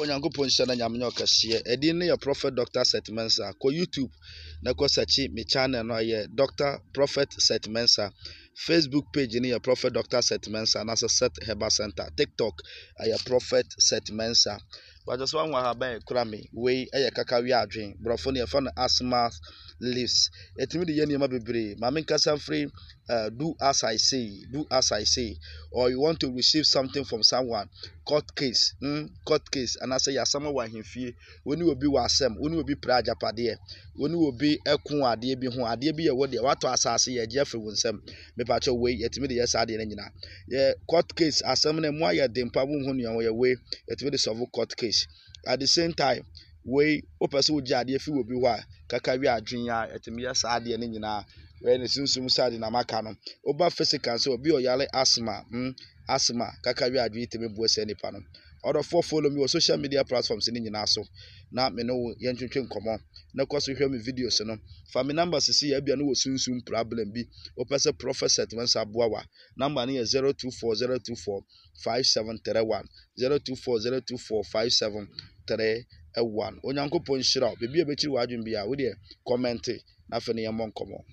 onyankopɔn hyɛ no nyame nyɛ ɔkɛseɛ ɛdin no yɛ prophet dr set mensa kɔ youtube na kɔ sakyi me channel no ɛyɛ dr prophet set facebook page no yɛ prophet dr set mensa anaasɛ set heba center tiktok ɛyɛ prophet set wɔatwa so anwa ahaban kura me wei yɛ kakawea adwen borɔfo no yɛfa no asmas leaves ɛtumi de yɛ nneɛma bebree maame nkasa mfiri uh, do as i say do as i say or you want to receive something from someone court case Hmm. court case anaasɛ yɛasɛm wɔ ahemfie wɔne obi wɔ asɛm wɔne obi pra agyapadeɛ wɔne obi ko adeɛ bi ho adeɛ bi yɛ wɔ deɛ watɔ asase yɛgye afiri wo nsɛm mepakyɛ wei yɛtumi de yɛ saa deɛ no nyinaa yɛ court case asɛm no mu ayɛ den pa wohu nea wɔyɛ wei yɛtumi de sɔvo court case eyes at the same time wei wopɛ sɛ wogye adeɛ fi wɔ bi hɔ a kaka wi ya, a ɛtumi yɛ saa adeɛ no nyinaa wei ne sunsum sɛ ade nam no woba physical sɛ obi ɔyare asthma mm asthma kaka wi adwene tumi bua saa nipa no ɔdɔfoɔ follow me wɔ social media platforms ne nyinaa so na me ne wo yɛntwetwe nkɔmmɔ na kɔ so hwɛ me videos no fa me number sisi yɛ abia no wɔ sunsun problem bi wopɛ sɛ prophet wɛnsa aboa wa number no yɛ zero two four zero two four five seven three one zero two four zero two four five seven three one onyankopɔn nhyira wo baabi a ɛbɛkyiri w'adwene bi a wodeɛ kɔmmɛnte na afei ne yɛmmɔ nkɔmmɔ